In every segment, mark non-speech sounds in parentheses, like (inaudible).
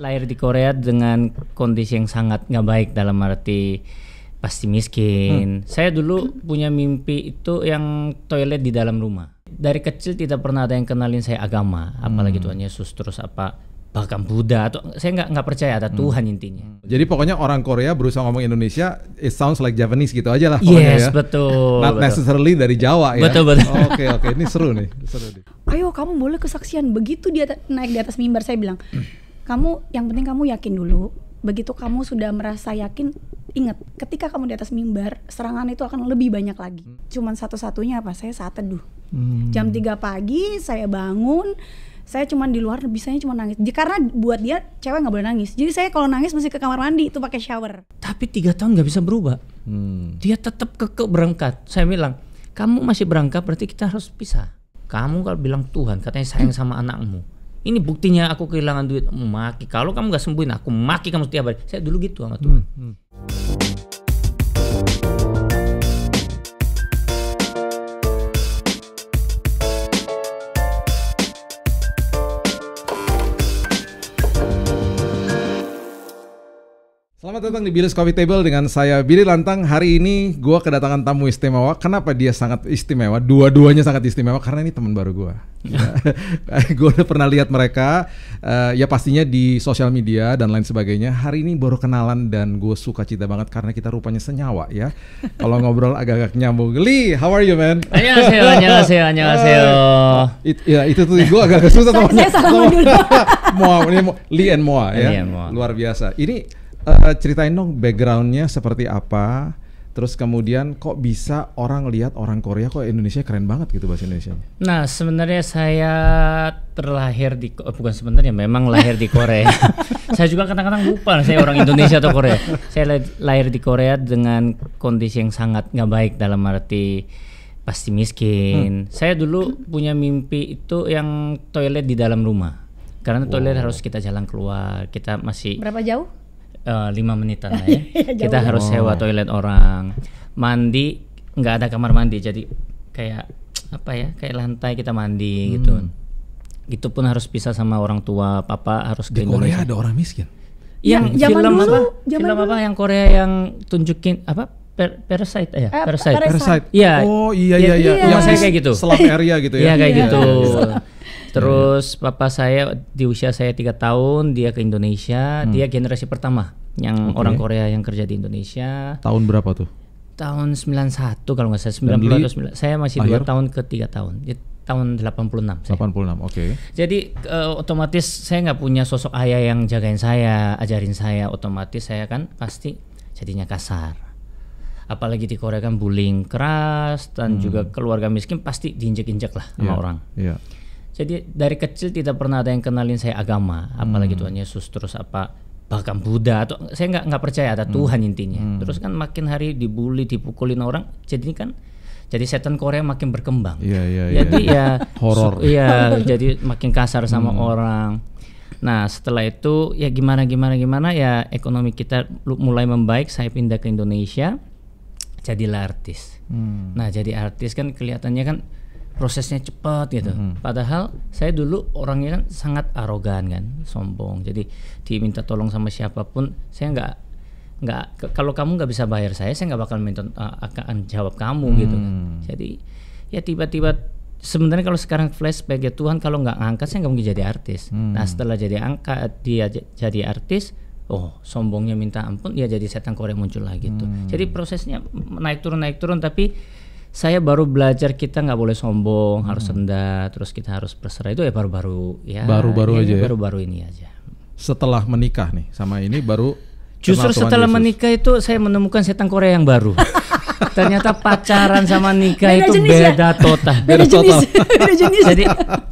lahir di Korea dengan kondisi yang sangat nggak baik dalam arti pasti miskin. Hmm. Saya dulu punya mimpi itu yang toilet di dalam rumah. Dari kecil tidak pernah ada yang kenalin saya agama, apalagi hmm. Tuhan Yesus terus apa bahkan Buddha atau saya nggak nggak percaya ada hmm. Tuhan intinya. Hmm. Jadi pokoknya orang Korea berusaha ngomong Indonesia, it sounds like Japanese gitu aja lah. Yes ya. betul. Not betul. necessarily dari Jawa ya. Betul betul. Oke oh, oke okay, okay. ini seru nih. Seru nih. Ayo kamu boleh kesaksian begitu dia naik di atas mimbar saya bilang. Hmm kamu yang penting kamu yakin dulu begitu kamu sudah merasa yakin ingat ketika kamu di atas mimbar serangan itu akan lebih banyak lagi hmm. cuman satu-satunya apa saya saat teduh hmm. jam 3 pagi saya bangun saya cuma di luar bisanya cuma nangis karena buat dia cewek nggak boleh nangis jadi saya kalau nangis mesti ke kamar mandi itu pakai shower tapi tiga tahun nggak bisa berubah hmm. dia tetap keke berangkat saya bilang kamu masih berangkat berarti kita harus pisah kamu kalau bilang Tuhan katanya sayang sama anakmu ini buktinya aku kehilangan duit maki kalau kamu gak sembuhin aku maki kamu setiap hari saya dulu gitu sama Tuhan hmm, hmm. Selamat datang di Bilis Coffee Table dengan saya Billy Lantang. Hari ini gue kedatangan tamu istimewa. Kenapa dia sangat istimewa? Dua-duanya sangat istimewa karena ini teman baru gue. (laughs) gue udah pernah lihat mereka, uh, ya pastinya di sosial media dan lain sebagainya. Hari ini baru kenalan dan gue suka cita banget karena kita rupanya senyawa ya. Kalau ngobrol agak-agak nyambung. Lee, how are you man? Annyeonghaseyo, annyeonghaseyo, annyeonghaseyo. Eh, ya itu tuh gue agak agak susah. Saya, salaman dulu. (laughs) Moa, ini Lee and Moa ya. Luar biasa. Ini uh, ceritain dong backgroundnya seperti apa. Terus kemudian kok bisa orang lihat orang Korea kok Indonesia keren banget gitu bahasa Indonesia? Nah sebenarnya saya terlahir di oh, bukan sebenarnya memang lahir di Korea. (laughs) saya juga kadang-kadang lupa saya orang Indonesia atau Korea. Saya lahir di Korea dengan kondisi yang sangat nggak baik dalam arti pasti miskin. Hmm. Saya dulu punya mimpi itu yang toilet di dalam rumah karena wow. toilet harus kita jalan keluar kita masih berapa jauh? uh, menitan lah (laughs) ya. Iya, kita harus oh. sewa toilet orang. Mandi nggak ada kamar mandi jadi kayak apa ya? Kayak lantai kita mandi hmm. gitu. Itu pun harus pisah sama orang tua, papa harus Di Korea ada orang miskin. Yang ya, film dulu, apa? Film dulu. apa yang Korea yang tunjukin apa? per parasite ya, eh, parasite. Parasite. Ya. Oh iya iya iya. iya. iya. Yang saya kayak gitu. selam area gitu ya. Iya kayak gitu. Terus hmm. papa saya di usia saya tiga tahun dia ke Indonesia, hmm. dia generasi pertama yang okay. orang Korea yang kerja di Indonesia. Tahun berapa tuh? Tahun 91 kalau nggak salah 90 Saya masih dua tahun ke tiga tahun. Di tahun 86. 86, oke. Okay. Jadi uh, otomatis saya nggak punya sosok ayah yang jagain saya, ajarin saya. Otomatis saya kan pasti jadinya kasar apalagi di Korea kan bullying keras dan hmm. juga keluarga miskin pasti diinjek-injek lah sama yeah. orang. Yeah. Jadi dari kecil tidak pernah ada yang kenalin saya agama, apalagi hmm. Tuhan Yesus terus apa bahkan Buddha atau saya nggak nggak percaya ada hmm. Tuhan intinya. Hmm. Terus kan makin hari dibully, dipukulin orang, jadi kan jadi setan Korea makin berkembang. yeah, yeah, iya. Jadi ya (laughs) horor. Iya, jadi makin kasar sama hmm. orang. Nah, setelah itu ya gimana gimana gimana ya ekonomi kita mulai membaik, saya pindah ke Indonesia. Jadilah artis. Hmm. Nah, jadi artis kan kelihatannya kan prosesnya cepat gitu. Mm-hmm. Padahal saya dulu orangnya kan sangat arogan kan, sombong. Jadi diminta tolong sama siapapun saya nggak nggak kalau kamu nggak bisa bayar saya, saya nggak bakal minta uh, akan jawab kamu mm. gitu kan. Jadi ya tiba-tiba sebenarnya kalau sekarang flashback ya Tuhan kalau nggak angkat saya nggak mungkin jadi artis. Mm. Nah setelah jadi angkat dia jadi artis, oh sombongnya minta ampun, ya jadi setan korek muncul lagi gitu. Hmm. Jadi prosesnya naik turun naik turun tapi saya baru belajar kita nggak boleh sombong, hmm. harus rendah, terus kita harus berserah itu ya baru-baru ya. Baru-baru iya, aja. Ya? Baru-baru ini aja. Setelah menikah nih sama ini baru Justru setelah Yesus. menikah itu saya menemukan setan Korea yang baru. (laughs) Ternyata pacaran sama nikah beda itu beda ya? total. Beda, total. Jenis. (laughs) beda jenis. Jadi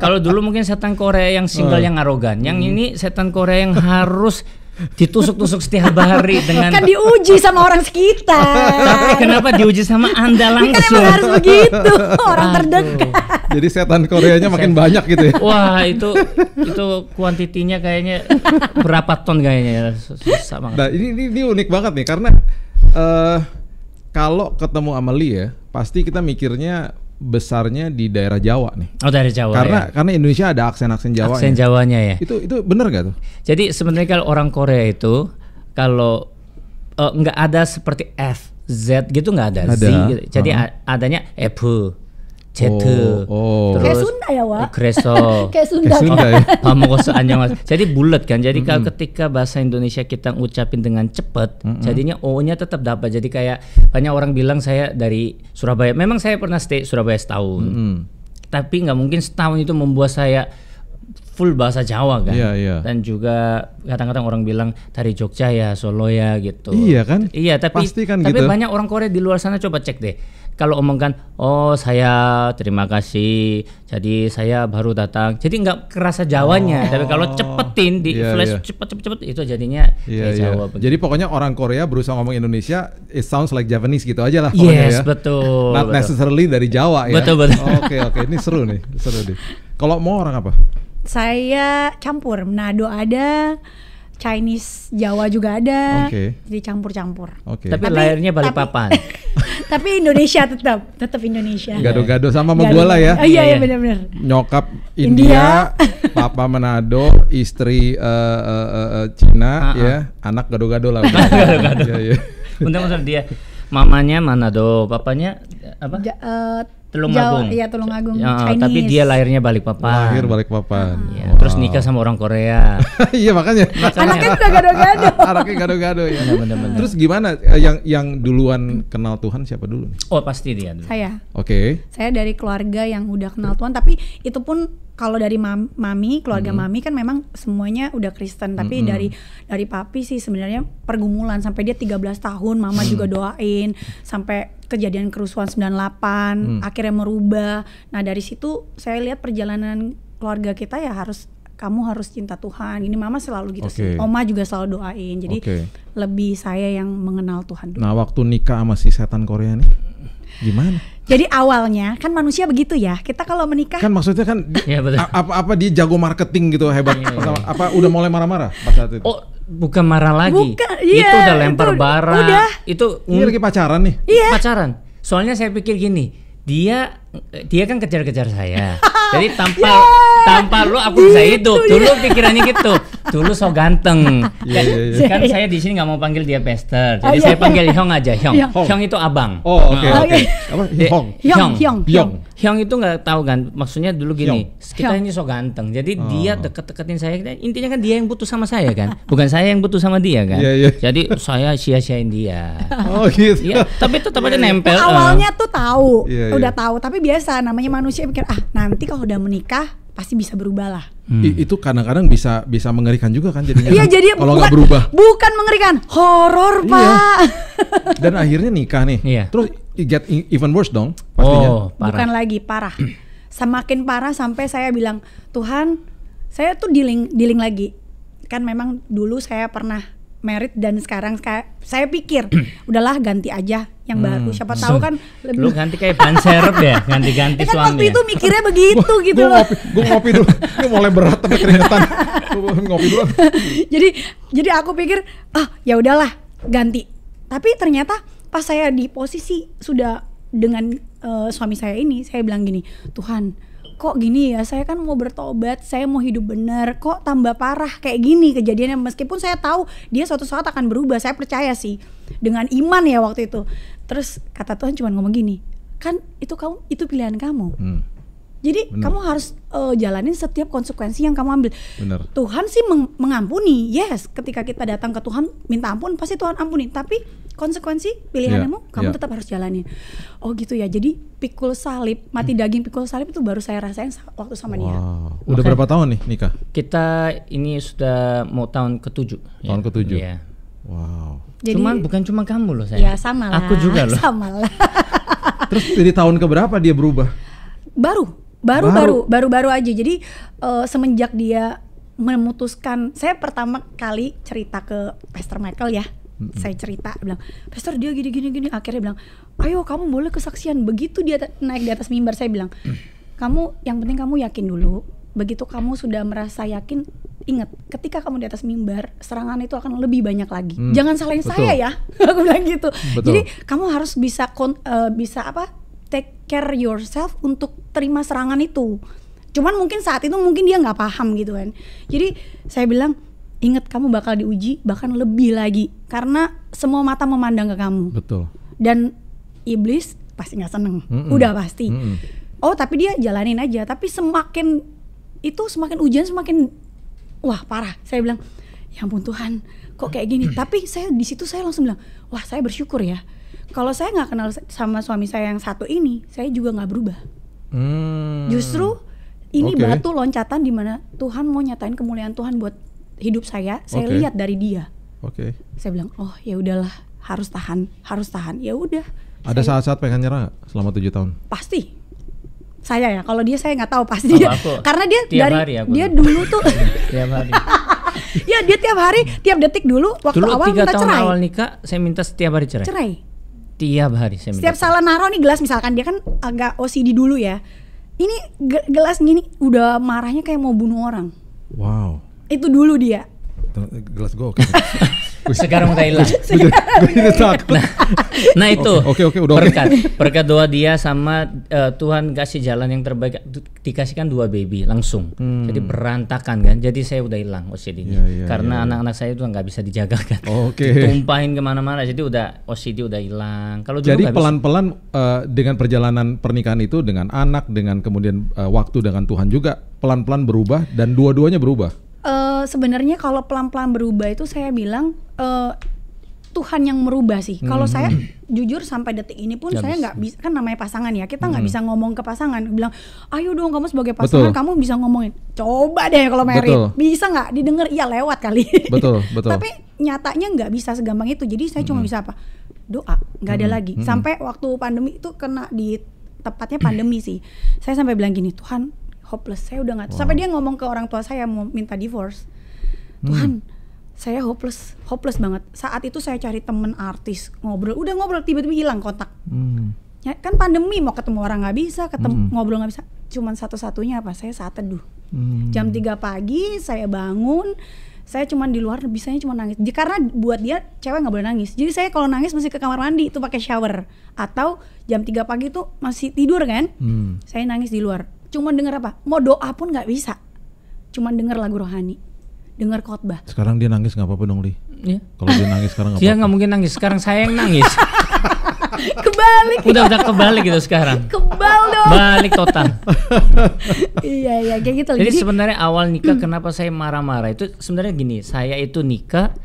kalau dulu mungkin setan Korea yang single eh. yang arogan, yang hmm. ini setan Korea yang harus ditusuk-tusuk setiap hari dengan kan diuji sama orang sekitar. Tapi kenapa diuji sama Anda langsung? Kan emang harus begitu, orang Aduh. terdekat. Jadi setan Koreanya makin banyak gitu ya. Wah, itu itu kuantitinya kayaknya berapa ton kayaknya ya susah banget. Nah, ini ini, ini unik banget nih karena uh, kalau ketemu Amelie ya, pasti kita mikirnya besarnya di daerah Jawa nih. Oh daerah Jawa. Karena ya? karena Indonesia ada aksen aksen Jawa. Aksen ya. Jawanya ya. Itu itu benar gak tuh? Jadi sebenarnya kalau orang Korea itu kalau uh, nggak ada seperti F Z gitu nggak ada, ada. Z. Gitu. Jadi uh -huh. adanya Ebu 제트 Oh, oh. terus Sunda ya Wak 그래서 (laughs) Kesunda, Sunda. ya. (laughs) Pramukoso Anjang jadi bulat kan jadi mm -hmm. ketika bahasa Indonesia kita ucapin dengan cepat mm -hmm. jadinya O-nya tetap dapat jadi kayak banyak orang bilang saya dari Surabaya memang saya pernah stay Surabaya setahun mm -hmm. tapi nggak mungkin setahun itu membuat saya full bahasa Jawa kan Iya, iya. dan juga kadang-kadang orang bilang dari Jogja ya Solo ya gitu iya kan iya tapi Pasti kan tapi gitu. banyak orang Korea di luar sana coba cek deh kalau omongkan oh saya terima kasih jadi saya baru datang jadi nggak kerasa Jawanya oh, tapi kalau oh. cepetin di yeah, flash yeah. cepet cepet cepet itu jadinya yeah, kayak iya. Jawa jadi pokoknya orang Korea berusaha ngomong Indonesia it sounds like Japanese gitu aja lah yes ya. betul not betul. necessarily dari Jawa ya betul betul oke oh, oke okay, okay. ini seru nih seru nih kalau mau orang apa saya campur Nado ada Chinese Jawa juga ada. Okay. Jadi campur-campur. Okay. Tapi, tapi lahirnya Balikpapan. Tapi, (laughs) tapi Indonesia tetap, tetap Indonesia. Iya. Gado-gado sama sama gue lah ya. Oh, iya iya, iya, iya. benar-benar. Nyokap India, India. (laughs) papa Manado, istri uh, uh, uh, Cina uh-uh. ya, anak gado-gado lah. (laughs) gado-gado. Iya iya. dia mamanya Manado, papanya apa? Ja, uh, Tulungagung. agung, iya Tulungagung. Ya, Chinese. tapi dia lahirnya balik papan. Lahir balik papan, Ya, wow. Terus nikah sama orang Korea. (laughs) iya makanya. makanya. Anaknya juga gado-gado. (laughs) Anaknya gado-gado ya. Bener, bener, bener. Terus gimana eh, yang yang duluan kenal Tuhan siapa dulu nih? Oh, pasti dia Saya. Oke. Okay. Saya dari keluarga yang udah kenal Tuhan tapi itu pun kalau dari mam, mami keluarga hmm. mami kan memang semuanya udah Kristen tapi hmm. dari dari papi sih sebenarnya pergumulan sampai dia 13 tahun mama hmm. juga doain sampai kejadian kerusuhan 98 hmm. akhirnya merubah nah dari situ saya lihat perjalanan keluarga kita ya harus kamu harus cinta Tuhan. Ini mama selalu gitu okay. sih. Oma juga selalu doain. Jadi okay. lebih saya yang mengenal Tuhan. Dulu. Nah, waktu nikah sama si setan Korea nih. Gimana? Jadi awalnya kan manusia begitu ya. Kita kalau menikah kan maksudnya kan iya, apa apa dia jago marketing gitu hebat. Iya, iya. apa udah mulai marah-marah pas saat itu? Oh, bukan marah lagi. itu udah lempar barang Itu ini lagi pacaran nih. Pacaran. Soalnya saya pikir gini, dia dia kan kejar-kejar saya. (laughs) Jadi tanpa ya. tanpa lu aku bisa hidup. Gitu ya. Dulu pikirannya gitu. (laughs) dulu so ganteng. yeah, yeah, yeah. Kan, iya, iya. kan iya, saya di sini nggak mau panggil dia pester. Jadi oh, saya panggil Hyong aja, Hyong. Hyong itu abang. Oh, oke okay, nah, oke. Okay. Apa eh, Hyong? Hyong. Hyong. Hyong itu nggak tahu kan maksudnya dulu gini, Hyong. kita ini so ganteng. Jadi oh. dia deket-deketin saya. Intinya kan dia yang butuh sama saya kan. Bukan saya yang butuh sama dia kan. Yeah, yeah. Jadi saya sia-siain dia. (laughs) Oh, gitu. Ya, tapi tetap aja nempel. Awalnya ah. tuh tahu, udah tahu, tapi biasa namanya manusia pikir ah nanti kalau udah menikah pasti bisa berubah lah. Hmm. itu kadang-kadang bisa bisa mengerikan juga kan jadinya. Iya, kan? jadi kalau nggak berubah. Bukan mengerikan, horor, iya. Pak. (laughs) Dan akhirnya nikah nih. Iya. Terus get even worse dong pastinya. Oh, parah. Bukan lagi parah. Semakin parah sampai saya bilang, "Tuhan, saya tuh dealing dealing lagi." Kan memang dulu saya pernah merit dan sekarang saya pikir (clears throat) udahlah ganti aja yang hmm. baru siapa tahu kan lebih... lu ganti kayak ban serep ya (laughs) ganti-ganti ya kan waktu ya? itu mikirnya begitu gitu gua loh ngopi, gue ngopi dulu gue mulai berat tapi keringetan (laughs) ngopi dulu (laughs) jadi jadi aku pikir ah ya udahlah ganti tapi ternyata pas saya di posisi sudah dengan uh, suami saya ini saya bilang gini Tuhan kok gini ya saya kan mau bertobat saya mau hidup benar kok tambah parah kayak gini kejadiannya meskipun saya tahu dia suatu saat akan berubah saya percaya sih dengan iman ya waktu itu terus kata Tuhan cuma ngomong gini kan itu kamu itu pilihan kamu hmm jadi Bener. kamu harus uh, jalanin setiap konsekuensi yang kamu ambil. Bener. Tuhan sih meng mengampuni. Yes, ketika kita datang ke Tuhan minta ampun pasti Tuhan ampuni. Tapi konsekuensi pilihanmu yeah. kamu yeah. tetap harus jalanin. Oh gitu ya. Jadi pikul salib, mati hmm. daging pikul salib itu baru saya rasain waktu sama wow. dia. Udah berapa tahun nih nikah? Kita ini sudah mau tahun ketujuh. 7 Tahun ya. ke-7. Iya. Wow. Jadi, cuman bukan cuma kamu loh saya. Ya sama lah. Aku juga loh. (laughs) Sama lah. Terus dari tahun keberapa dia berubah? Baru baru baru baru baru aja jadi uh, semenjak dia memutuskan saya pertama kali cerita ke Pastor Michael ya Mm -hmm. saya cerita bilang pastor dia gini gini gini akhirnya bilang ayo kamu boleh kesaksian begitu dia naik di atas mimbar saya bilang (clears throat) kamu yang penting kamu yakin dulu begitu kamu sudah merasa yakin ingat ketika kamu di atas mimbar serangan itu akan lebih banyak lagi hmm, jangan salahin betul. saya ya (laughs) aku bilang gitu betul. jadi kamu harus bisa kon, uh, bisa apa take care yourself untuk terima serangan itu cuman mungkin saat itu mungkin dia nggak paham gitu kan jadi saya bilang inget kamu bakal diuji bahkan lebih lagi karena semua mata memandang ke kamu betul dan iblis pasti nggak seneng mm -mm. udah pasti mm -mm. oh tapi dia jalanin aja tapi semakin itu semakin ujian semakin wah parah saya bilang ya ampun Tuhan kok kayak gini (clears throat) tapi saya di situ saya langsung bilang wah saya bersyukur ya kalau saya nggak kenal sama suami saya yang satu ini saya juga nggak berubah hmm. justru ini okay. batu loncatan di mana Tuhan mau nyatain kemuliaan Tuhan buat hidup saya saya okay. lihat dari dia Oke. Okay. Saya bilang, oh ya udahlah, harus tahan, harus tahan. Ya udah. Ada saat-saat pengen nyerah selama tujuh tahun? Pasti. Saya ya, kalau dia saya nggak tahu pasti. Dia. Aku, Karena dia tiap dari hari aku dia dulu, tuh. (laughs) tiap hari. (laughs) ya dia tiap hari, tiap detik dulu. Waktu dulu, awal minta tahun cerai. awal nikah, saya minta setiap hari cerai. Cerai setiap hari saya Setiap salah naruh nih gelas misalkan dia kan agak OCD dulu ya. Ini gelas gini udah marahnya kayak mau bunuh orang. Wow. Itu dulu dia. Gelas gue oke. (laughs) (laughs) sekarang udah (laughs) Sekarang hilang. Nah, nah itu. Oke okay, oke udah. Berkat berkat doa dia sama uh, Tuhan kasih jalan yang terbaik. Dikasihkan dua baby langsung. Hmm. Jadi berantakan kan. Jadi saya udah hilang ocd ini Yeah, yeah, Karena iya, iya. anak-anak saya itu nggak bisa dijaga kan. Oke. Okay. Tumpahin kemana-mana. Jadi udah OCD udah hilang. Kalau jadi pelan-pelan uh, dengan perjalanan pernikahan itu dengan anak dengan kemudian uh, waktu dengan Tuhan juga pelan-pelan berubah dan dua-duanya berubah uh, sebenarnya kalau pelan-pelan berubah itu saya bilang uh, Tuhan yang merubah sih. Kalau saya hmm. jujur sampai detik ini pun gak saya nggak bisa kan namanya pasangan ya. Kita nggak hmm. bisa ngomong ke pasangan bilang, "Ayo dong kamu sebagai pasangan betul. kamu bisa ngomongin. Coba deh kalau Mary Bisa nggak didengar? Iya lewat kali." Betul, betul. Tapi nyatanya nggak bisa segampang itu. Jadi saya hmm. cuma bisa apa? Doa. nggak ada hmm. lagi. Hmm. Sampai waktu pandemi itu kena di tepatnya pandemi (clears throat) sih. Saya sampai bilang gini, "Tuhan, hopeless saya udah nggak wow. sampai dia ngomong ke orang tua saya mau minta divorce hmm. Tuhan saya hopeless hopeless banget saat itu saya cari temen artis ngobrol udah ngobrol tiba-tiba hilang kontak hmm. ya kan pandemi mau ketemu orang nggak bisa ketemu hmm. ngobrol nggak bisa cuman satu-satunya apa saya saat teduh hmm. jam 3 pagi saya bangun saya cuman di luar bisanya cuma nangis karena buat dia cewek nggak boleh nangis jadi saya kalau nangis mesti ke kamar mandi itu pakai shower atau jam 3 pagi itu masih tidur kan hmm. saya nangis di luar Cuman denger apa? Mau doa pun nggak bisa. Cuman denger lagu rohani. Dengar khotbah. Sekarang dia nangis nggak apa-apa dong, Li. Iya. Kalau dia nangis sekarang nggak apa-apa. Dia nggak mungkin nangis. Sekarang saya yang nangis. (laughs) kebalik. Udah udah kebalik gitu sekarang. Kebal dong. Balik total. (laughs) iya iya kayak gitu. Jadi, Jadi sebenarnya awal nikah hmm. kenapa saya marah-marah itu sebenarnya gini, saya itu nikah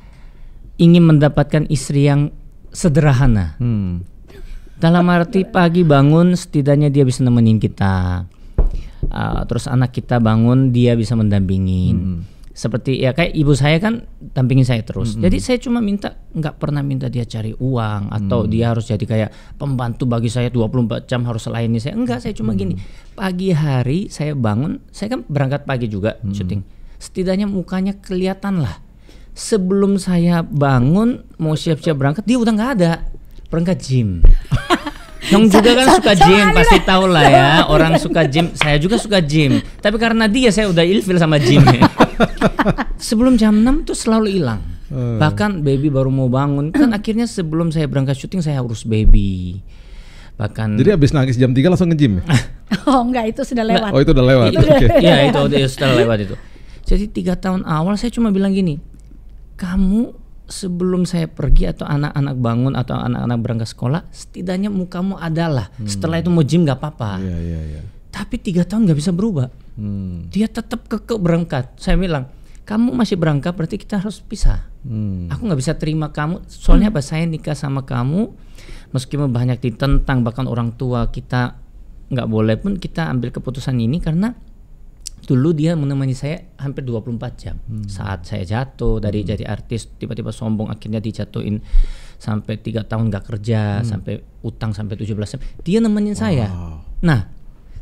ingin mendapatkan istri yang sederhana. Hmm. Dalam arti pagi bangun setidaknya dia bisa nemenin kita uh, terus anak kita bangun dia bisa mendampingin hmm. seperti ya kayak ibu saya kan dampingin saya terus hmm. jadi saya cuma minta nggak pernah minta dia cari uang atau hmm. dia harus jadi kayak pembantu bagi saya 24 jam harus selain ini. saya enggak saya cuma hmm. gini pagi hari saya bangun saya kan berangkat pagi juga hmm. syuting setidaknya mukanya kelihatan lah sebelum saya bangun mau siap-siap berangkat dia udah nggak ada berangkat gym (laughs) Yang juga kan suka gym, pasti tau lah ya. Orang suka gym, saya juga suka gym. Tapi karena dia saya udah ilfil sama gym. (laughs) Sebelum jam 6 tuh selalu hilang. Hmm. Bahkan baby baru mau bangun kan hmm. akhirnya sebelum saya berangkat syuting saya urus baby. Bahkan Jadi habis nangis jam 3 langsung nge-gym. Ya? (laughs) oh, enggak itu sudah lewat. oh, itu udah lewat. Iya, itu, itu ya, sudah lewat itu. Jadi tiga tahun awal saya cuma bilang gini, kamu sebelum saya pergi atau anak-anak bangun atau anak-anak berangkat sekolah setidaknya mukamu adalah hmm. setelah itu mau gym nggak apa-apa yeah, yeah, yeah. tapi tiga tahun gak bisa berubah hmm. dia tetap keke berangkat saya bilang kamu masih berangkat berarti kita harus pisah hmm. aku nggak bisa terima kamu soalnya hmm. apa saya nikah sama kamu meskipun banyak ditentang bahkan orang tua kita nggak boleh pun kita ambil keputusan ini karena dulu dia menemani saya hampir 24 jam hmm. saat saya jatuh dari hmm. jadi artis tiba-tiba sombong akhirnya dijatuhin sampai tiga tahun gak kerja hmm. sampai utang sampai 17 jam dia nemenin wow. saya nah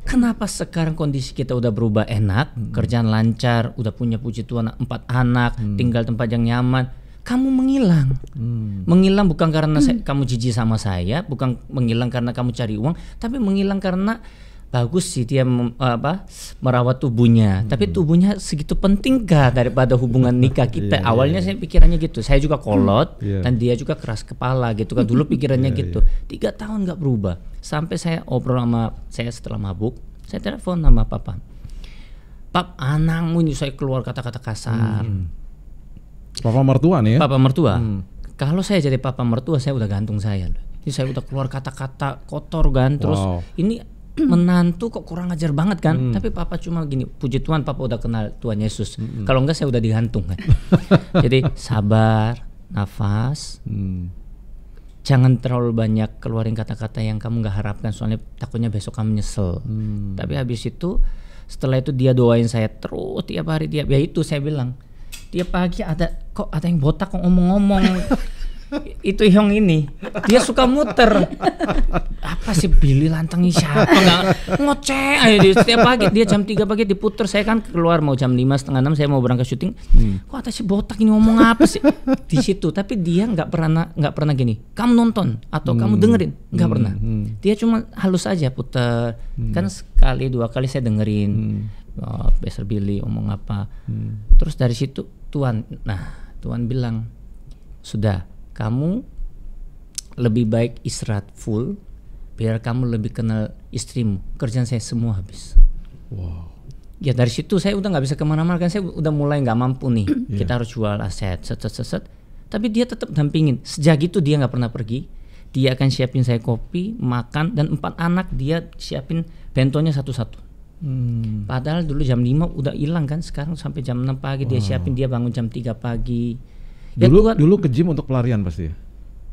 kenapa sekarang kondisi kita udah berubah enak hmm. kerjaan lancar udah punya puji Tuhan empat anak hmm. tinggal tempat yang nyaman kamu menghilang. Hmm. Menghilang bukan karena hmm. saya, kamu jijik sama saya, bukan menghilang karena kamu cari uang, tapi menghilang karena bagus sih dia mem, apa merawat tubuhnya hmm. tapi tubuhnya segitu penting pentingkah daripada hubungan nikah (laughs) kita yeah, iya, awalnya yeah. saya pikirannya gitu saya juga kolot hmm. yeah. dan dia juga keras kepala gitu kan dulu pikirannya (laughs) yeah, gitu yeah. tiga tahun nggak berubah sampai saya obrol sama saya setelah mabuk saya telepon sama papa pap anakmu ini saya keluar kata-kata kasar hmm. papa mertua nih ya papa mertua hmm. kalau saya jadi papa mertua saya udah gantung saya loh ini saya udah keluar kata-kata kotor kan terus wow. ini (clears throat) menantu kok kurang ajar banget kan hmm. tapi papa cuma gini puji Tuhan papa udah kenal Tuhan Yesus hmm. kalau enggak saya udah digantung kan (laughs) jadi sabar nafas hmm. jangan terlalu banyak keluarin kata-kata yang kamu nggak harapkan soalnya takutnya besok kamu nyesel hmm. tapi habis itu setelah itu dia doain saya terus tiap hari tiap ya itu saya bilang tiap pagi ada kok ada yang botak kok ngomong-ngomong (laughs) itu Hyong ini dia suka muter apa sih Billy lanteng siapa nggak ngoceh ayo dia setiap pagi dia jam 3 pagi diputer saya kan keluar mau jam lima setengah enam saya mau berangkat syuting hmm. kok atas si botak ini ngomong apa sih di situ tapi dia nggak pernah nggak pernah gini kamu nonton atau hmm. kamu dengerin nggak hmm. pernah hmm. dia cuma halus aja puter hmm. kan sekali dua kali saya dengerin hmm. oh, Besar Billy ngomong apa hmm. terus dari situ Tuan nah Tuan bilang sudah kamu lebih baik istirahat full biar kamu lebih kenal istrimu kerjaan saya semua habis wow ya dari situ saya udah nggak bisa kemana-mana kan saya udah mulai nggak mampu nih yeah. kita harus jual aset set set set, set. tapi dia tetap dampingin sejak itu dia nggak pernah pergi dia akan siapin saya kopi makan dan empat anak dia siapin bentonya satu-satu hmm. padahal dulu jam 5 udah hilang kan sekarang sampai jam 6 pagi wow. dia siapin dia bangun jam 3 pagi Ya dulu gua, dulu ke gym untuk pelarian pasti. Ya?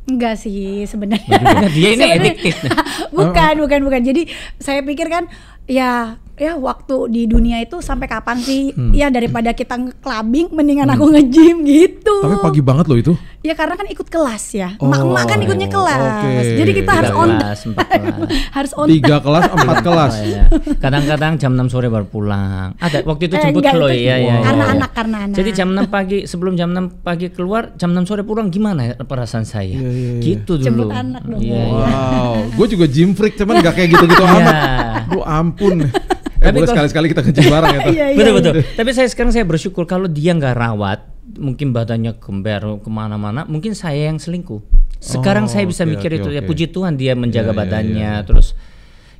Enggak sih sebenarnya. (laughs) dia ini ediktif. (laughs) bukan, bukan, bukan. Jadi saya pikir kan ya ya waktu di dunia itu sampai kapan sih? Hmm. Ya daripada kita clubbing mendingan hmm. aku nge-gym gitu. Tapi pagi banget loh itu. Ya karena kan ikut kelas ya. Mak-mak oh, Mak -mak kan ikutnya kelas. Okay. Jadi kita Tiga harus on kelas, empat kelas. (laughs) harus on Tiga kelas, empat kelas. Ya. Kadang-kadang jam 6 sore baru pulang. Ada ah, waktu itu eh, jemput eh, lo ya, ya. Karena ya, anak, karena anak. Jadi jam 6 pagi sebelum jam 6 pagi keluar, jam 6 sore pulang gimana ya perasaan saya? Yeah, yeah, yeah. Gitu dulu. Jemput anak dong. Yeah, Yeah, wow. Gue juga juga gym freak cuman gak kayak gitu-gitu (laughs) ya. amat. Duh ampun. Eh, tapi boleh sekali-sekali kita ke gym bareng ya. (laughs) Iya, iya, betul betul. Tapi saya sekarang saya bersyukur kalau dia nggak rawat, mungkin badannya kembar kemana-mana, mungkin saya yang selingkuh. Sekarang oh, saya bisa okay, mikir okay, itu okay. ya puji Tuhan dia iya, menjaga yeah, badannya, yeah, yeah. terus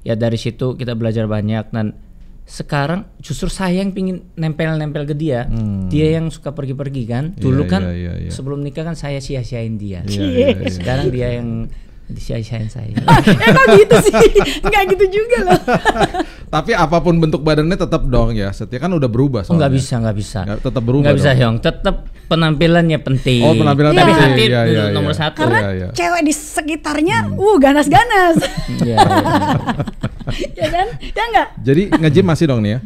ya dari situ kita belajar banyak dan sekarang justru saya yang pingin nempel-nempel ke dia, hmm. dia yang suka pergi-pergi kan. Dulu yeah, kan yeah, yeah, yeah. sebelum nikah kan saya sia-siain dia, yeah, yeah, yeah. sekarang dia yang disia-siain saya. (laughs) Ya kok gitu sih? Enggak gitu juga loh. (laughs) Tapi apapun bentuk badannya tetap dong ya. Setia kan udah berubah oh, soalnya. Enggak bisa, enggak bisa. tetap berubah. Enggak bisa, Hyong. Tetap penampilannya penting. Oh, penampilan ya. penting. Hati ya, ya, nomor ya. satu. Iya, Karena ya, ya. cewek di sekitarnya hmm. uh ganas-ganas. Iya. iya. -ganas. (laughs) ya kan? Ya enggak? Jadi nge-gym masih dong nih ya?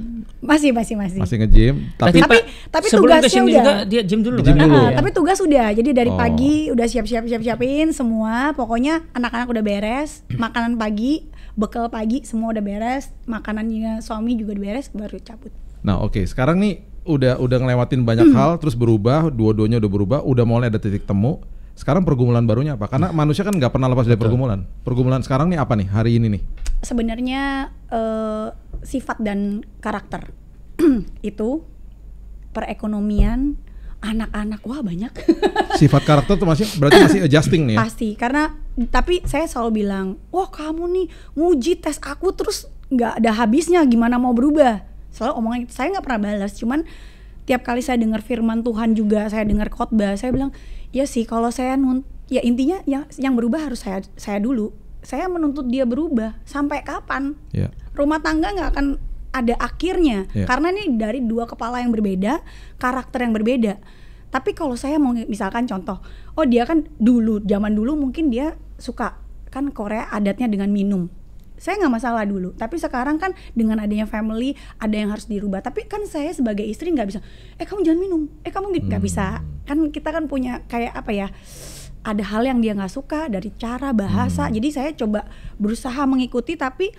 Masih masih masih. Masih nge-gym. Tapi tapi, tapi tugasnya udah. Juga dia gym dulu. Kan? Gym kan? dulu. Uh, ya. Tapi tugas sudah. Jadi dari oh. pagi udah siap-siap siap-siapin semua. Pokoknya anak-anak udah beres, makanan pagi, bekal pagi semua udah beres, makanannya suami juga udah beres baru cabut. Nah, oke. Okay. Sekarang nih udah udah ngelewatin banyak hmm. hal terus berubah, dua-duanya udah berubah, udah mulai ada titik temu sekarang pergumulan barunya apa? Karena manusia kan nggak pernah lepas dari pergumulan. Pergumulan sekarang nih apa nih hari ini nih? Sebenarnya uh, sifat dan karakter. (clears throat) itu perekonomian anak-anak wah banyak (laughs) sifat karakter tuh masih berarti masih adjusting nih ya? pasti karena tapi saya selalu bilang wah kamu nih nguji tes aku terus nggak ada habisnya gimana mau berubah selalu omongan saya nggak pernah balas cuman tiap kali saya dengar firman Tuhan juga saya dengar khotbah saya bilang ya sih kalau saya nun ya intinya yang yang berubah harus saya saya dulu saya menuntut dia berubah sampai kapan yeah. rumah tangga nggak akan ada akhirnya yeah. karena ini dari dua kepala yang berbeda karakter yang berbeda tapi kalau saya mau misalkan contoh oh dia kan dulu zaman dulu mungkin dia suka kan Korea adatnya dengan minum saya nggak masalah dulu tapi sekarang kan dengan adanya family ada yang harus dirubah tapi kan saya sebagai istri nggak bisa eh kamu jangan minum eh kamu nggak hmm. bisa kan kita kan punya kayak apa ya ada hal yang dia nggak suka dari cara bahasa hmm. jadi saya coba berusaha mengikuti tapi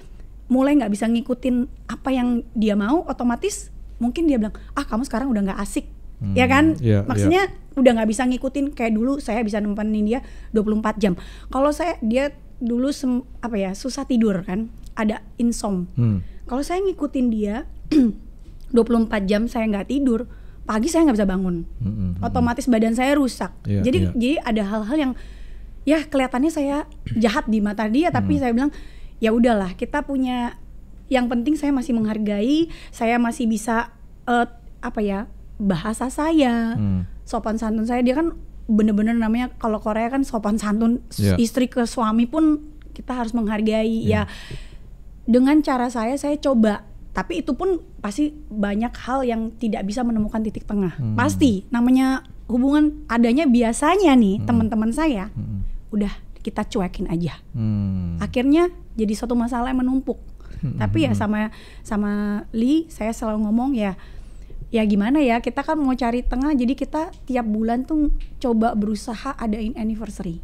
mulai nggak bisa ngikutin apa yang dia mau otomatis mungkin dia bilang ah kamu sekarang udah nggak asik hmm, ya kan yeah, iya. maksudnya yeah. udah nggak bisa ngikutin kayak dulu saya bisa nemenin dia 24 jam kalau saya dia dulu sem, apa ya susah tidur kan ada insom hmm. kalau saya ngikutin dia 24 (clears throat) jam saya nggak tidur pagi saya nggak bisa bangun hmm, hmm, hmm. otomatis badan saya rusak yeah, jadi yeah. jadi ada hal-hal yang ya kelihatannya saya jahat di mata dia tapi hmm. saya bilang ya udahlah kita punya yang penting saya masih menghargai saya masih bisa uh, apa ya bahasa saya hmm. sopan santun saya dia kan bener-bener namanya kalau Korea kan sopan santun yeah. istri ke suami pun kita harus menghargai yeah. ya dengan cara saya saya coba tapi itu pun pasti banyak hal yang tidak bisa menemukan titik tengah hmm. pasti namanya hubungan adanya biasanya nih hmm. teman-teman saya hmm. udah kita cuekin aja. Hmm. Akhirnya jadi suatu masalah yang menumpuk. Hmm. Tapi ya hmm. sama sama Li saya selalu ngomong ya ya gimana ya kita kan mau cari tengah jadi kita tiap bulan tuh coba berusaha adain anniversary.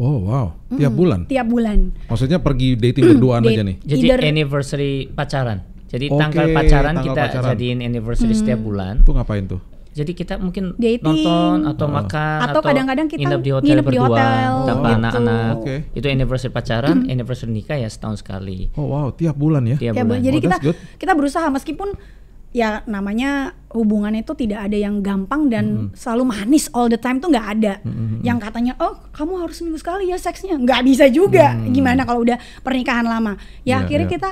Oh wow, tiap mm bulan? Tiap bulan. Maksudnya pergi dating berduaan aja (clears throat) nih? Jadi Either anniversary pacaran? Jadi okay, tanggal pacaran tanggal kita pacaran. jadiin anniversary mm. setiap bulan. Itu ngapain tuh? Jadi kita mungkin Dating. nonton atau oh. makan atau kadang-kadang kita nginep di hotel nginep berdua di hotel, tanpa gitu. anak-anak. Gitu. Okay. Itu anniversary pacaran, mm. anniversary nikah ya setahun sekali. Oh wow, tiap bulan ya. Tiap, tiap bulan. Jadi oh, kita good. kita berusaha meskipun ya namanya hubungan itu tidak ada yang gampang dan mm -hmm. selalu manis all the time tuh nggak ada. Mm -hmm. Yang katanya oh kamu harus seminggu sekali ya seksnya nggak bisa juga. Mm -hmm. Gimana kalau udah pernikahan lama? Ya yeah, akhirnya yeah. kita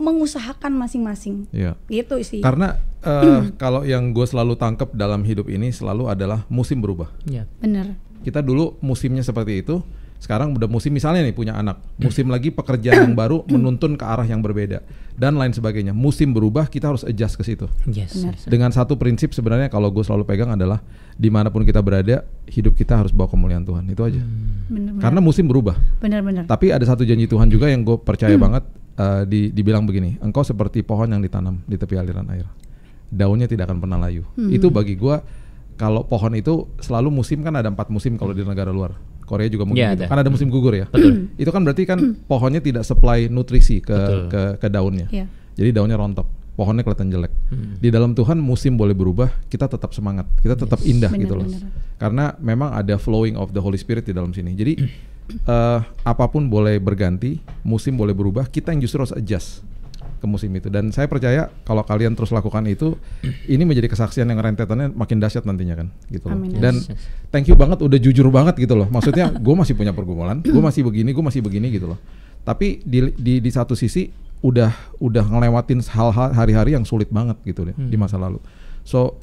mengusahakan masing-masing. Iya. Gitu sih. Karena uh, kalau yang gue selalu tangkap dalam hidup ini selalu adalah musim berubah. Iya. Bener. Kita dulu musimnya seperti itu, sekarang udah musim misalnya nih punya anak, musim lagi pekerjaan yang baru (coughs) menuntun ke arah yang berbeda dan lain sebagainya. Musim berubah kita harus adjust ke situ. Yes. Benar. Dengan satu prinsip sebenarnya kalau gue selalu pegang adalah dimanapun kita berada hidup kita harus bawa kemuliaan Tuhan itu aja. Hmm. Bener, Karena musim berubah. Benar-benar. Tapi ada satu janji Tuhan juga yang gue percaya hmm. banget uh, di, dibilang begini, engkau seperti pohon yang ditanam di tepi aliran air, daunnya tidak akan pernah layu. Hmm. Itu bagi gue kalau pohon itu selalu musim kan ada empat musim kalau di negara luar. Korea juga mungkin ya, gitu. ada. kan ada musim hmm. gugur ya. Betul. (clears throat) itu kan berarti kan hmm. pohonnya tidak supply nutrisi ke ke ke daunnya. ya. Jadi daunnya rontok, pohonnya kelihatan jelek. Hmm. Di dalam Tuhan musim boleh berubah, kita tetap semangat, kita tetap yes. indah bener, gitu loh. Bener. Karena memang ada flowing of the Holy Spirit di dalam sini. Jadi (clears throat) uh, apapun boleh berganti, musim boleh berubah, kita yang justru harus adjust ke musim itu. Dan saya percaya kalau kalian terus lakukan itu, (clears throat) ini menjadi kesaksian yang rentetannya makin dahsyat nantinya kan, gitu loh. Amin. Dan thank you banget, udah jujur banget gitu loh. Maksudnya (laughs) gue masih punya pergumulan, gue masih begini, gue masih begini gitu loh. Tapi di di, di satu sisi udah udah ngelewatin hal-hal hari-hari yang sulit banget gitu deh hmm. di masa lalu. So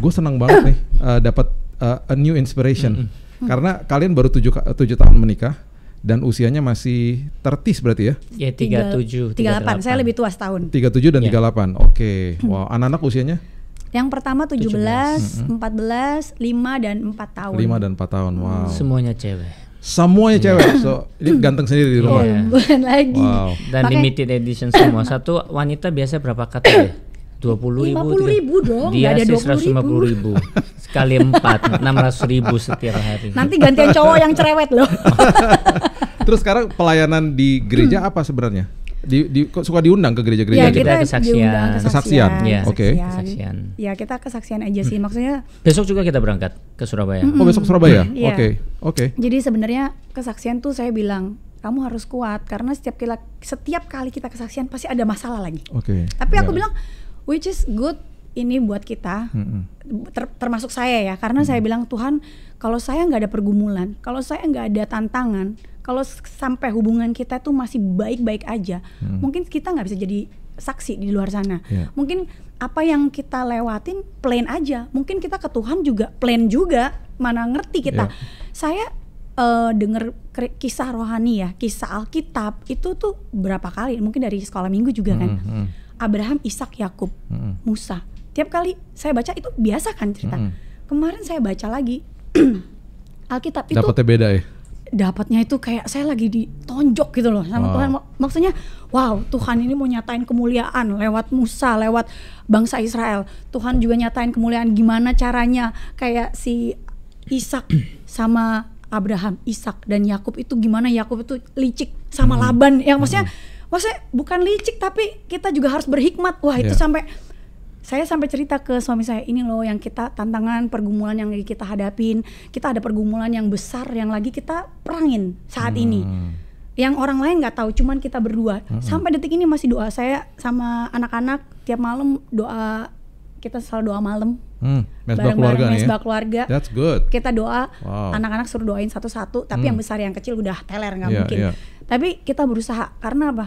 gue senang banget nih uh, eh, dapat uh, eh, a new inspiration. Hmm Hmm. Karena kalian baru tujuh tujuh tahun menikah dan usianya masih tertis berarti ya? Ya 37, 38. Saya lebih tua setahun. 37 dan ya. 38. Oke. Okay. Hmm. Wow, anak-anak usianya? Yang pertama 17, 17. 14, 5 dan 4 tahun. 5 dan 4 tahun. Wow. Hmm. Semuanya cewek. Semuanya cewek. Hmm. So, ini ganteng sendiri di rumah. Oh, ya. Bukan lagi. Wow. Dan Pake... limited edition semua. Satu wanita biasa berapa kata ya? dua puluh ribu, ribu, ribu dong, dia ada dua puluh ribu. ribu. Sekali empat, enam ratus ribu setiap hari. Nanti gantian cowok yang cerewet loh. (laughs) Terus sekarang pelayanan di gereja hmm. apa sebenarnya? Di, di suka diundang ke gereja-gereja? Ya gitu? kita, kita kesaksian. kesaksian. Ya, Oke. Okay. Kesaksian. Ya kita kesaksian aja sih hmm. maksudnya. Besok juga kita berangkat ke Surabaya. Mm -hmm. Oh besok Surabaya? Hmm. Iya. Oke. Oke. Okay. Okay. Jadi sebenarnya kesaksian tuh saya bilang kamu harus kuat karena setiap kali setiap kali kita kesaksian pasti ada masalah lagi. Oke. Okay. Tapi aku yeah. bilang which is good ini buat kita hmm ter, termasuk saya ya karena hmm saya bilang Tuhan kalau saya nggak ada pergumulan kalau saya nggak ada tantangan kalau sampai hubungan kita tuh masih baik-baik aja hmm mungkin kita nggak bisa jadi saksi di luar sana yeah. mungkin apa yang kita lewatin plain aja mungkin kita ke Tuhan juga plain juga mana ngerti kita yeah. saya uh, eh, dengar kisah rohani ya kisah Alkitab itu tuh berapa kali mungkin dari sekolah minggu juga kan mm-hmm Abraham, Ishak, Yakub, hmm. Musa. Tiap kali saya baca itu biasa kan cerita. Hmm. Kemarin saya baca lagi (clears throat) Alkitab itu dapatnya beda ya. Dapatnya itu kayak saya lagi ditonjok gitu loh sama wow. Oh. Tuhan. Maksudnya, wow, Tuhan ini mau nyatain kemuliaan lewat Musa, lewat bangsa Israel. Tuhan juga nyatain kemuliaan gimana caranya kayak si Ishak sama Abraham, Ishak dan Yakub itu gimana Yakub itu licik sama hmm. Laban. Yang maksudnya hmm maksudnya bukan licik tapi kita juga harus berhikmat wah itu yeah. sampai saya sampai cerita ke suami saya ini loh yang kita tantangan pergumulan yang lagi kita hadapin kita ada pergumulan yang besar yang lagi kita perangin saat hmm. ini yang orang lain nggak tahu cuman kita berdua hmm. sampai detik ini masih doa saya sama anak-anak tiap malam doa kita selalu doa malam. Hmm, mesbah bareng -bareng keluarga mesbah nih. Ya? Mesbah keluarga. That's good. Kita doa anak anak-anak suruh doain satu-satu, tapi hmm. yang besar yang kecil udah teler nggak yeah, mungkin. Yeah. Tapi kita berusaha karena apa?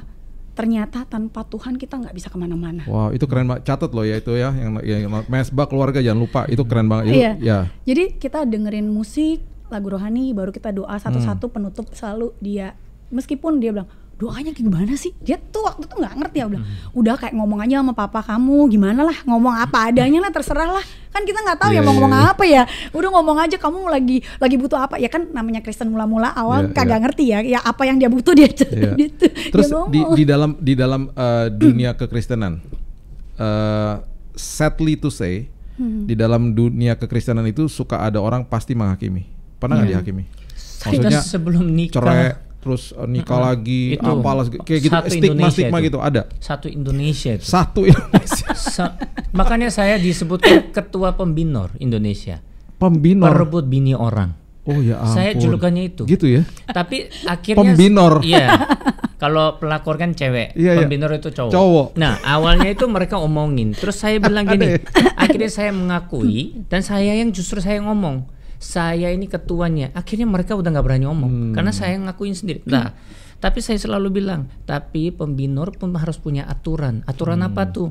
Ternyata tanpa Tuhan kita nggak bisa kemana-mana. Wow, itu keren banget. Catat loh ya itu ya, yang, yang mesbah keluarga jangan lupa. Itu keren banget. Itu, iya. Yeah. Jadi kita dengerin musik, lagu rohani, baru kita doa satu-satu hmm. penutup selalu dia. Meskipun dia bilang, doanya gimana sih dia tuh waktu tuh nggak ngerti ya udah hmm. udah kayak ngomong aja sama papa kamu gimana lah ngomong apa adanya lah terserah lah kan kita nggak tahu yeah, ya mau iya, iya, ngomong yeah. apa ya udah ngomong aja kamu lagi lagi butuh apa ya kan namanya Kristen mula-mula awal yeah, kagak yeah. ngerti ya ya apa yang dia butuh dia yeah. gitu terus dia di, di dalam di dalam uh, (clears throat) dunia kekristenan uh, sadly to say hmm. di dalam dunia kekristenan itu suka ada orang pasti menghakimi pernah nggak yeah. dihakimi kan maksudnya sebelum nikah cerai terus uh, nikah -hmm. lagi itu. apalah kayak gitu satu stigma Indonesia stigma itu. gitu ada satu Indonesia itu. satu (laughs) Indonesia makanya saya disebut ketua pembinor Indonesia pembinor perebut bini orang oh ya ampun. saya julukannya itu gitu ya tapi akhirnya pembinor (laughs) iya kalau pelakor kan cewek iya, iya. pembinor iya. itu cowok. cowok nah awalnya itu mereka omongin terus saya bilang (laughs) gini ya? akhirnya saya mengakui dan saya yang justru saya ngomong saya ini ketuanya akhirnya mereka udah nggak berani ngomong hmm. karena saya ngakuin sendiri nah tapi saya selalu bilang tapi pembinor pun harus punya aturan aturan hmm. apa tuh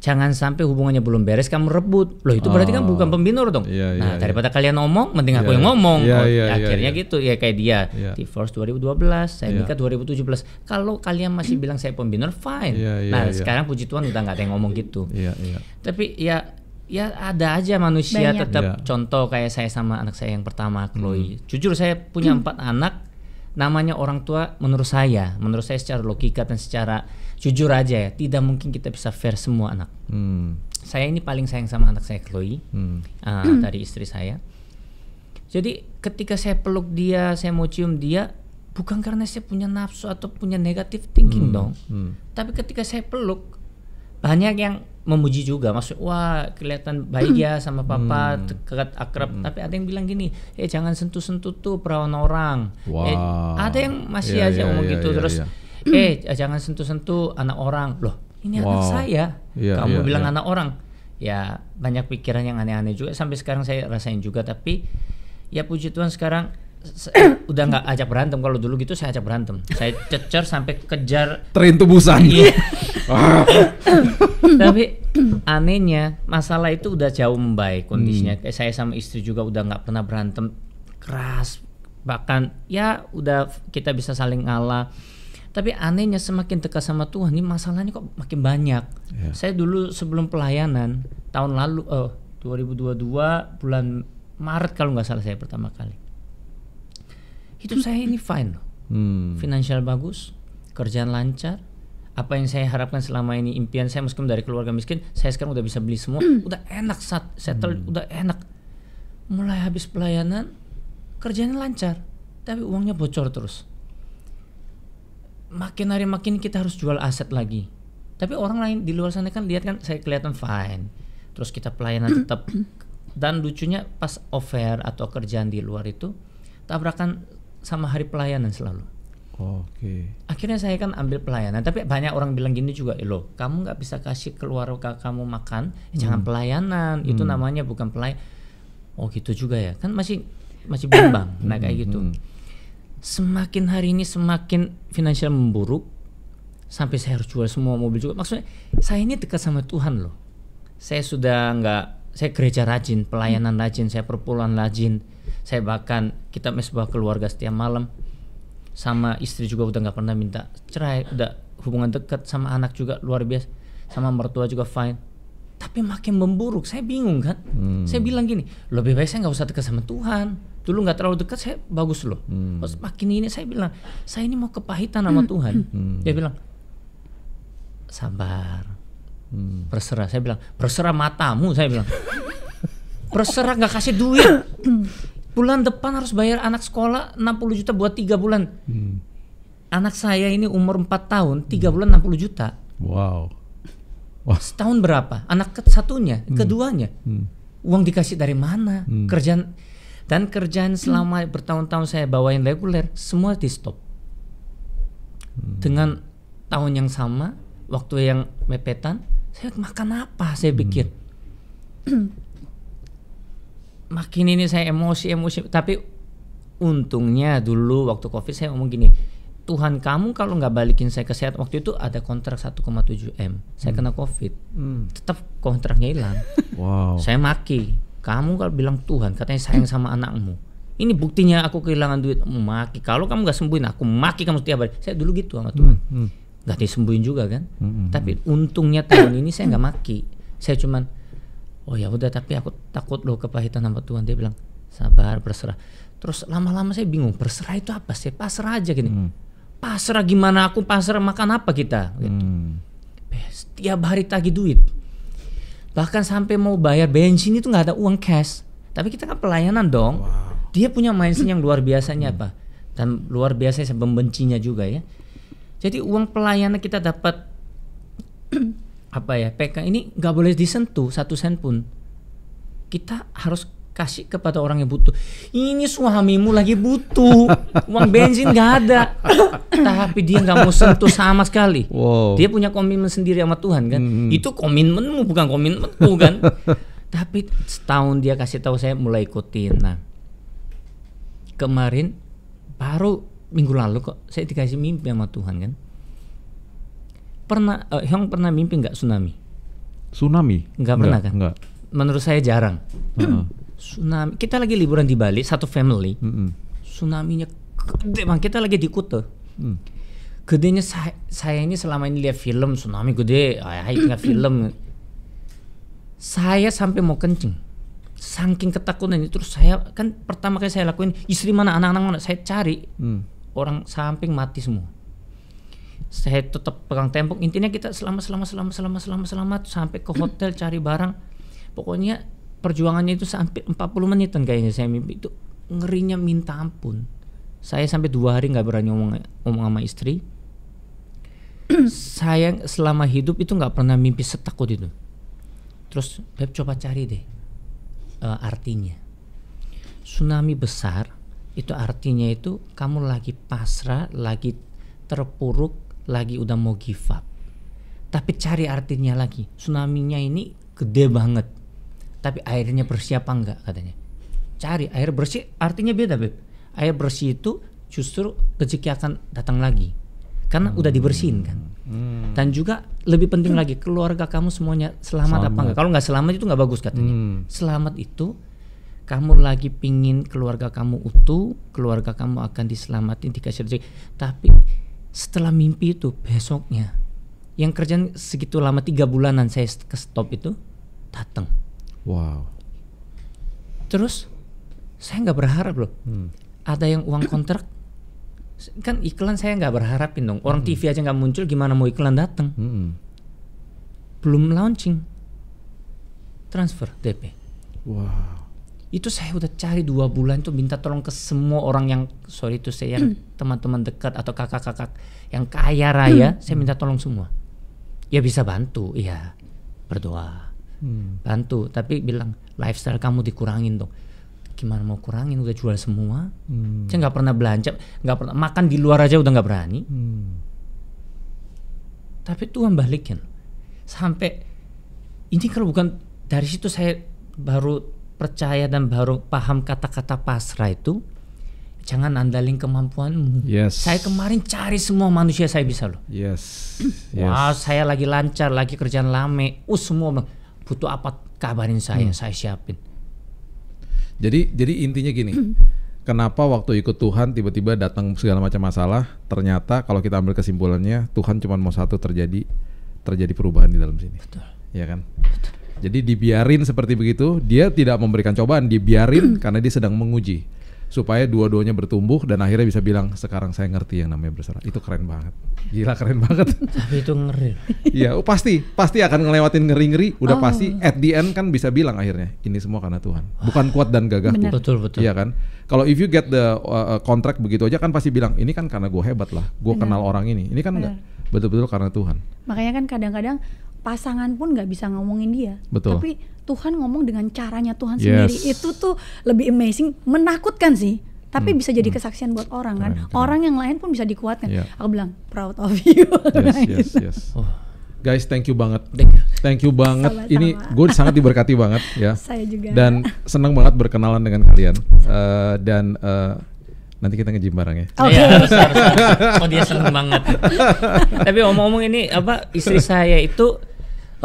jangan sampai hubungannya belum beres kamu rebut loh itu oh. berarti kan oh. bukan pembinor dong yeah, iya, nah iya. daripada kalian ngomong mending aku iya, yang ngomong oh, akhirnya gitu ya kayak dia divorce 2012 saya nikah 2017 kalau kalian masih (clears throat) bilang saya pembinor fine nah sekarang puji Tuhan udah nggak ada yang ngomong gitu tapi ya ya ada aja manusia Banyak. tetap yeah. contoh kayak saya sama anak saya yang pertama hmm. Chloe. Hmm. Jujur saya punya hmm. empat anak namanya orang tua menurut saya, menurut saya secara logika dan secara jujur aja ya, tidak mungkin kita bisa fair semua anak. Hmm. Saya ini paling sayang sama anak saya Chloe hmm. uh, (clears throat) dari istri saya. Jadi ketika saya peluk dia, saya mau cium dia bukan karena saya punya nafsu atau punya negatif thinking hmm. dong. Hmm. Tapi ketika saya peluk banyak yang memuji juga maksud wah kelihatan baik ya hmm. sama papa hmm. akrab hmm. tapi ada yang bilang gini eh jangan sentuh-sentuh tuh perawan orang eh, wow. eh, ada yang masih yeah, aja yeah, ngomong yeah, gitu yeah, terus yeah. Iya. eh jangan sentuh-sentuh anak orang loh ini wow. anak saya yeah, kamu yeah, bilang yeah. anak orang ya banyak pikiran yang aneh-aneh juga sampai sekarang saya rasain juga tapi ya puji Tuhan sekarang (coughs) udah nggak ajak berantem kalau dulu gitu saya ajak berantem saya cecer sampai kejar tren tubusan iya. (laughs) tapi anehnya masalah itu udah jauh membaik kondisinya hmm. saya sama istri juga udah nggak pernah berantem keras bahkan ya udah kita bisa saling ngalah tapi anehnya semakin dekat sama Tuhan ini masalahnya kok makin banyak yeah. saya dulu sebelum pelayanan tahun lalu eh oh, 2022 bulan Maret kalau nggak salah saya pertama kali hidup saya ini fine loh. Hmm. Finansial bagus, kerjaan lancar. Apa yang saya harapkan selama ini impian saya meskipun dari keluarga miskin, saya sekarang udah bisa beli semua, hmm. udah enak saat settle, hmm. udah enak. Mulai habis pelayanan, kerjanya lancar, tapi uangnya bocor terus. Makin hari makin kita harus jual aset lagi. Tapi orang lain di luar sana kan lihat kan saya kelihatan fine. Terus kita pelayanan tetap hmm. dan lucunya pas offer atau kerjaan di luar itu tabrakan sama hari pelayanan selalu. Oke. Okay. Akhirnya saya kan ambil pelayanan, tapi banyak orang bilang gini juga, eh, loh, kamu nggak bisa kasih keluarga kamu makan, eh, hmm. jangan pelayanan, hmm. itu namanya bukan pelay. Oh gitu juga ya, kan masih masih bimbang, (coughs) nah kayak hmm, gitu. Hmm. Semakin hari ini semakin finansial memburuk, sampai saya harus jual semua mobil juga. Maksudnya saya ini dekat sama Tuhan loh. Saya sudah nggak, saya gereja rajin, pelayanan hmm. rajin, saya perpuluhan rajin saya bahkan kita mesbah keluarga setiap malam sama istri juga udah nggak pernah minta cerai udah hubungan dekat sama anak juga luar biasa sama mertua juga fine tapi makin memburuk saya bingung kan hmm. saya bilang gini lebih baik saya nggak usah dekat sama Tuhan dulu nggak terlalu dekat saya bagus loh hmm. Terus makin ini saya bilang saya ini mau kepahitan sama hmm. Tuhan hmm. dia bilang sabar hmm. berserah saya bilang berserah matamu saya bilang (laughs) berserah nggak kasih duit (clears throat) bulan depan harus bayar anak sekolah 60 juta buat tiga bulan. Hmm. Anak saya ini umur 4 tahun, tiga hmm. bulan 60 juta. Wow. Wah. Setahun berapa? Anak satunya, hmm. keduanya. Hmm. Uang dikasih dari mana? Hmm. Kerjaan dan kerjaan selama hmm. bertahun-tahun saya bawain reguler, semua di stop. Hmm. Dengan tahun yang sama, waktu yang mepetan, saya makan apa? Saya pikir. Hmm. (clears throat) makin ini saya emosi emosi tapi untungnya dulu waktu covid saya ngomong gini Tuhan kamu kalau nggak balikin saya ke sehat waktu itu ada kontrak 1,7 m saya hmm. kena covid hmm. tetap kontraknya hilang (laughs) wow. saya maki kamu kalau bilang Tuhan katanya sayang sama anakmu ini buktinya aku kehilangan duit maki kalau kamu nggak sembuhin aku maki kamu setiap hari saya dulu gitu sama Tuhan nggak hmm. hmm. disembuhin juga kan hmm. hmm tapi hmm. untungnya tahun ini saya nggak maki saya cuman oh ya udah tapi aku takut loh kepahitan sama Tuhan dia bilang sabar berserah terus lama-lama saya bingung berserah itu apa sih pasrah aja gini hmm. pasrah gimana aku pasrah makan apa kita gitu. hmm. setiap hari tagih duit bahkan sampai mau bayar bensin itu nggak ada uang cash tapi kita kan pelayanan dong wow. dia punya mindset yang luar biasanya hmm. apa dan luar biasa saya membencinya juga ya jadi uang pelayanan kita dapat apa ya PK ini nggak boleh disentuh satu sen pun kita harus kasih kepada orang yang butuh ini suamimu lagi butuh (laughs) uang bensin nggak ada (coughs) tapi dia nggak mau sentuh sama sekali wow. dia punya komitmen sendiri sama Tuhan kan hmm. itu komitmenmu bukan komitmenku kan (laughs) tapi setahun dia kasih tahu saya mulai ikutin nah kemarin baru minggu lalu kok saya dikasih mimpi sama Tuhan kan pernah uh, Hyung pernah mimpi nggak tsunami? Tsunami? Nggak pernah kan? Nggak. Menurut saya jarang. (clears throat) Tsunami. Kita lagi liburan di Bali satu family. Mm -hmm. Tsunaminya gede bang. Kita lagi di Kuta. Mm. Gedenya saya, saya ini selama ini lihat film tsunami gede. ayah ingat film. Saya sampai mau kencing saking ketakutan itu terus saya kan pertama kali saya lakuin istri mana anak-anak mana saya cari mm. orang samping mati semua saya tetap pegang tembok intinya kita selama selama selama selama selama selama sampai ke hotel (clears throat) cari barang pokoknya perjuangannya itu sampai 40 kan kayaknya saya mimpi itu ngerinya minta ampun saya sampai dua hari nggak berani ngomong ngomong sama istri (clears throat) saya selama hidup itu nggak pernah mimpi setakut itu terus beb coba cari deh uh, artinya tsunami besar itu artinya itu kamu lagi pasrah lagi terpuruk lagi udah mau give up. Tapi cari artinya lagi. Tsunaminya ini gede banget. Tapi airnya bersih apa enggak katanya. Cari air bersih artinya beda, Beb. Air bersih itu justru rezeki akan datang lagi. Karena hmm. udah dibersihin kan. Hmm. Dan juga lebih penting hmm. lagi keluarga kamu semuanya selamat, selamat. apa enggak. Kalau nggak selamat itu nggak bagus katanya. Hmm. Selamat itu kamu lagi pingin keluarga kamu utuh, keluarga kamu akan diselamatin dikasih rezeki. Tapi setelah mimpi itu besoknya yang kerjaan segitu lama tiga bulanan saya ke stop itu datang wow terus saya nggak berharap loh hmm. ada yang uang kontrak kan iklan saya nggak berharapin dong orang hmm. TV aja nggak muncul gimana mau iklan datang hmm. belum launching transfer DP wow itu saya udah cari dua bulan tuh minta tolong ke semua orang yang sorry tuh saya ya, hmm. teman-teman dekat atau kakak-kakak yang kaya raya hmm. saya minta tolong semua ya bisa bantu iya berdoa hmm. bantu tapi bilang lifestyle kamu dikurangin dong gimana mau kurangin udah jual semua hmm. saya nggak pernah belanja nggak pernah makan di luar aja udah nggak berani hmm. tapi Tuhan balikin sampai ini kalau bukan dari situ saya baru percaya dan baru paham kata-kata pasrah itu jangan andalin kemampuanmu. Yes. Saya kemarin cari semua manusia saya bisa loh. Yes. (clears throat) Wah, wow, saya lagi lancar, lagi kerjaan lame. Uh, semua butuh apa kabarin saya, hmm. saya siapin. Jadi jadi intinya gini. (clears throat) kenapa waktu ikut Tuhan tiba-tiba datang segala macam masalah? Ternyata kalau kita ambil kesimpulannya, Tuhan cuma mau satu terjadi terjadi perubahan di dalam sini. Betul. Iya kan? Betul. Jadi dibiarin seperti begitu, dia tidak memberikan cobaan, dibiarin (clears throat) karena dia sedang menguji supaya dua-duanya bertumbuh dan akhirnya bisa bilang sekarang saya ngerti yang namanya berserah. Itu keren banget. Gila keren banget. (laughs) Tapi itu ngeri. Iya, oh, pasti pasti akan ngelewatin ngeri-ngeri. Udah oh. pasti at the end kan bisa bilang akhirnya ini semua karena Tuhan. Bukan ah. kuat dan gagah. Bener. Betul betul. Iya kan? Kalau if you get the uh, uh contract begitu aja kan pasti bilang ini kan karena gue hebat lah. Gue kenal orang ini. Ini kan enggak betul-betul karena Tuhan. Makanya kan kadang-kadang pasangan pun nggak bisa ngomongin dia. Betul. Tapi Tuhan ngomong dengan caranya Tuhan yes. sendiri itu tuh lebih amazing, menakutkan sih. Tapi hmm. bisa jadi hmm. kesaksian buat orang kan. Keren, Orang yang lain pun bisa dikuatkan. Yeah. Aku bilang proud of you. Yes, (laughs) yes, gitu. yes. Oh. Guys, thank you banget. Thank you banget. Sama-sama. Ini gue sangat diberkati banget ya. (laughs) Saya juga. Dan senang banget berkenalan dengan kalian. Uh, dan uh, Nanti kita ngejim bareng ya. Oh, iya, iya. harus, Oh, dia seneng banget. (laughs) Tapi omong-omong ini apa istri saya itu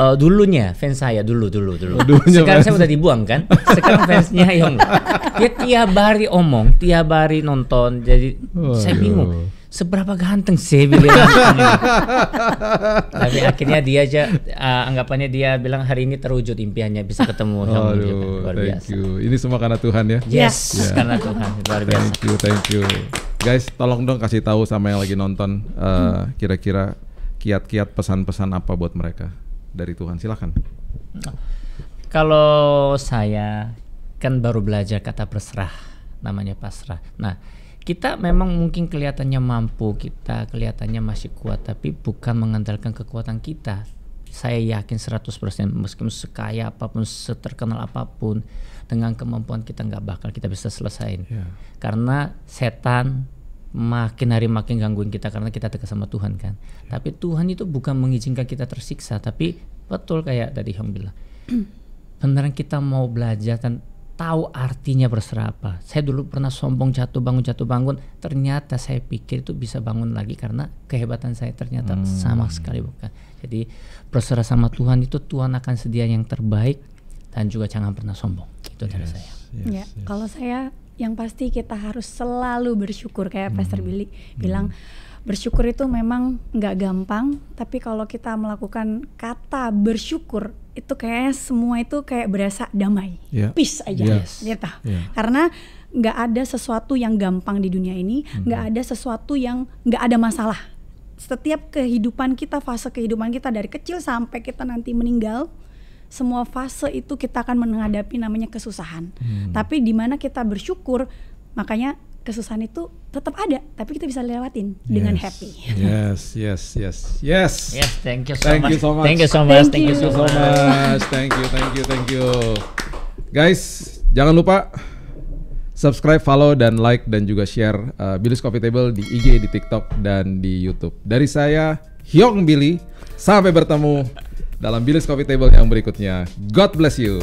uh, dulunya fans saya dulu dulu dulu. Oh, dulunya Sekarang fans. saya udah dibuang kan. Sekarang fansnya Yong. Dia tiap hari omong, tiap hari nonton. Jadi oh, saya bingung seberapa ganteng sih bilang (laughs) tapi akhirnya dia aja uh, anggapannya dia bilang hari ini terwujud impiannya bisa ketemu sama Aduh, dia luar thank biasa. you ini semua karena Tuhan ya yes yeah. (laughs) karena Tuhan luar biasa thank you thank you guys tolong dong kasih tahu sama yang lagi nonton uh, hmm. kira-kira kiat-kiat pesan-pesan apa buat mereka dari Tuhan silahkan kalau saya kan baru belajar kata berserah namanya pasrah nah kita memang mungkin kelihatannya mampu, kita kelihatannya masih kuat, tapi bukan mengandalkan kekuatan kita. Saya yakin 100% meskipun sekaya apapun, seterkenal apapun, dengan kemampuan kita nggak bakal kita bisa selesain. Yeah. Karena setan makin hari makin gangguin kita karena kita dekat sama Tuhan kan. Yeah. Tapi Tuhan itu bukan mengizinkan kita tersiksa, tapi betul kayak tadi Alhamdulillah. (clears throat) Beneran kita mau belajar kan tahu artinya berserah apa. Saya dulu pernah sombong jatuh bangun jatuh bangun, ternyata saya pikir itu bisa bangun lagi karena kehebatan saya ternyata hmm. sama sekali bukan. Jadi berserah sama Tuhan itu Tuhan akan sedia yang terbaik dan juga jangan pernah sombong. Itu yes, saya. Yes, ya, yes. kalau saya yang pasti kita harus selalu bersyukur kayak hmm. Pastor Billy hmm. bilang. Hmm bersyukur itu memang nggak gampang tapi kalau kita melakukan kata bersyukur itu kayaknya semua itu kayak berasa damai yeah. peace aja yes. gitu iya yeah. karena nggak ada sesuatu yang gampang di dunia ini mhm. nggak mm -hmm. ada sesuatu yang nggak ada masalah setiap kehidupan kita fase kehidupan kita dari kecil sampai kita nanti meninggal semua fase itu kita akan menghadapi namanya kesusahan hmm. tapi di mana kita bersyukur makanya kesusahan itu tetap ada, tapi kita bisa lewatin yes. dengan happy. Yes, yes, yes, yes. Yes, thank you so thank much. You so much. Thank you so much. Thank you so much. Thank you, thank you, thank you. Guys, jangan lupa subscribe, follow, dan like dan juga share uh, Billy's Coffee Table di IG, di TikTok, dan di YouTube. Dari saya Hyong Billy, sampai bertemu dalam Billy's Coffee Table yang berikutnya. God bless you.